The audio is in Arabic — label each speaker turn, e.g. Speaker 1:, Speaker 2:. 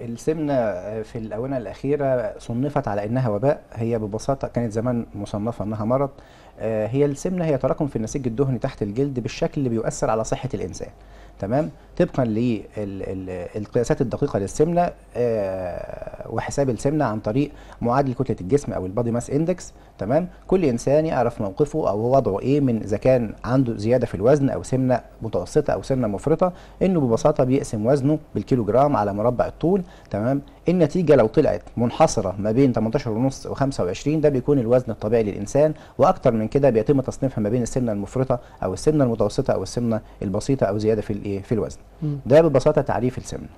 Speaker 1: السمنه آه، في الاونه الاخيره صنفت على انها وباء هي ببساطه كانت زمان مصنفه انها مرض آه، هي السمنه هي تراكم في النسيج الدهني تحت الجلد بالشكل اللي بيؤثر على صحه الانسان تمام طبقا للقياسات الدقيقه للسمنه آه، وحساب السمنه عن طريق معادل كتله الجسم او البادي ماس اندكس تمام كل انسان يعرف موقفه او وضعه ايه من اذا كان عنده زياده في الوزن او سمنه متوسطه او سمنه مفرطه انه ببساطه بيقسم وزنه بالكيلو جرام على مربع الطول تمام النتيجه لو طلعت منحصره ما بين 18.5 و25 ده بيكون الوزن الطبيعي للانسان واكتر من كده بيتم تصنيفها ما بين السمنه المفرطه او السمنه المتوسطه او السمنه البسيطه او زياده في الايه في الوزن ده ببساطه تعريف السمنه